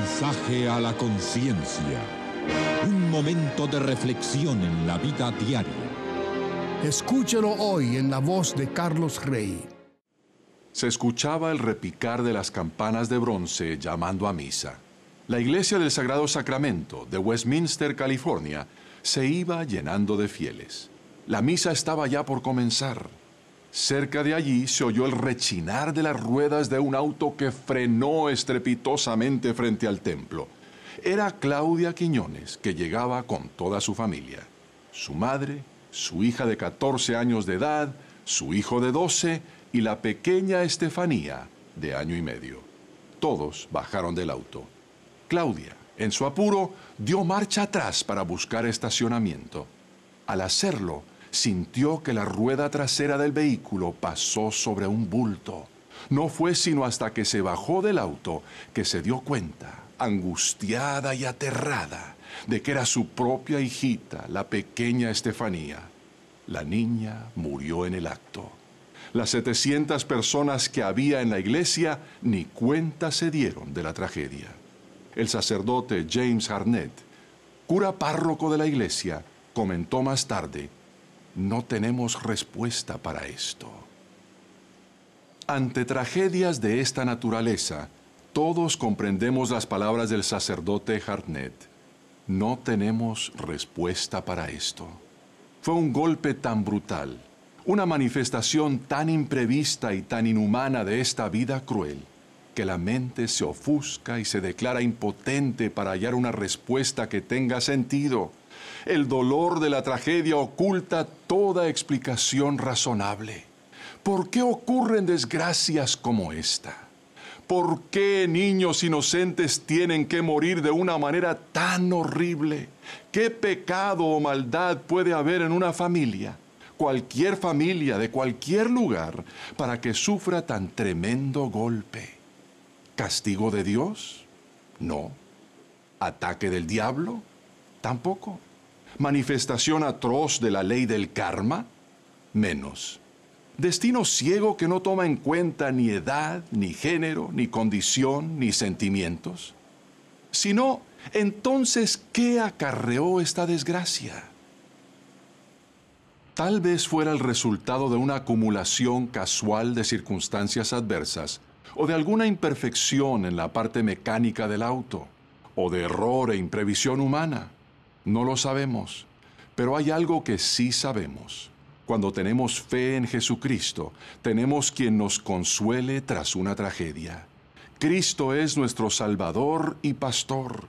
mensaje a la conciencia. Un momento de reflexión en la vida diaria. Escúchelo hoy en la voz de Carlos Rey. Se escuchaba el repicar de las campanas de bronce llamando a misa. La iglesia del Sagrado Sacramento de Westminster, California, se iba llenando de fieles. La misa estaba ya por comenzar. Cerca de allí se oyó el rechinar de las ruedas de un auto que frenó estrepitosamente frente al templo. Era Claudia Quiñones, que llegaba con toda su familia. Su madre, su hija de 14 años de edad, su hijo de 12 y la pequeña Estefanía, de año y medio. Todos bajaron del auto. Claudia, en su apuro, dio marcha atrás para buscar estacionamiento. Al hacerlo, sintió que la rueda trasera del vehículo pasó sobre un bulto. No fue sino hasta que se bajó del auto que se dio cuenta, angustiada y aterrada, de que era su propia hijita, la pequeña Estefanía. La niña murió en el acto. Las 700 personas que había en la iglesia ni cuenta se dieron de la tragedia. El sacerdote James Harnett, cura párroco de la iglesia, comentó más tarde no tenemos respuesta para esto. Ante tragedias de esta naturaleza, todos comprendemos las palabras del sacerdote Hartnett. No tenemos respuesta para esto. Fue un golpe tan brutal, una manifestación tan imprevista y tan inhumana de esta vida cruel, que la mente se ofusca y se declara impotente para hallar una respuesta que tenga sentido. El dolor de la tragedia oculta toda explicación razonable. ¿Por qué ocurren desgracias como esta? ¿Por qué niños inocentes tienen que morir de una manera tan horrible? ¿Qué pecado o maldad puede haber en una familia, cualquier familia de cualquier lugar, para que sufra tan tremendo golpe? ¿Castigo de Dios? No. ¿Ataque del diablo? Tampoco. ¿Manifestación atroz de la ley del karma? Menos. Destino ciego que no toma en cuenta ni edad, ni género, ni condición, ni sentimientos. Si no, entonces, ¿qué acarreó esta desgracia? Tal vez fuera el resultado de una acumulación casual de circunstancias adversas o de alguna imperfección en la parte mecánica del auto, o de error e imprevisión humana. No lo sabemos, pero hay algo que sí sabemos. Cuando tenemos fe en Jesucristo, tenemos quien nos consuele tras una tragedia. Cristo es nuestro Salvador y Pastor.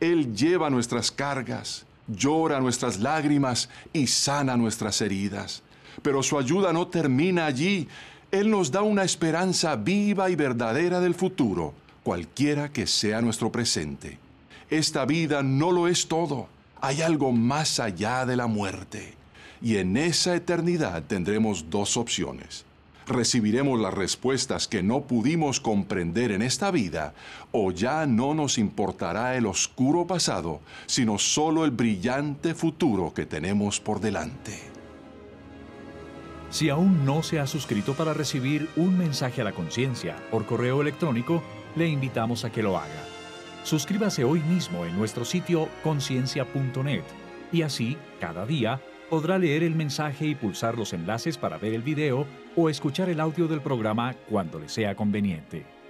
Él lleva nuestras cargas, llora nuestras lágrimas y sana nuestras heridas. Pero su ayuda no termina allí. Él nos da una esperanza viva y verdadera del futuro, cualquiera que sea nuestro presente. Esta vida no lo es todo, hay algo más allá de la muerte. Y en esa eternidad tendremos dos opciones. Recibiremos las respuestas que no pudimos comprender en esta vida, o ya no nos importará el oscuro pasado, sino solo el brillante futuro que tenemos por delante. Si aún no se ha suscrito para recibir un mensaje a la conciencia por correo electrónico, le invitamos a que lo haga. Suscríbase hoy mismo en nuestro sitio conciencia.net y así, cada día, podrá leer el mensaje y pulsar los enlaces para ver el video o escuchar el audio del programa cuando le sea conveniente.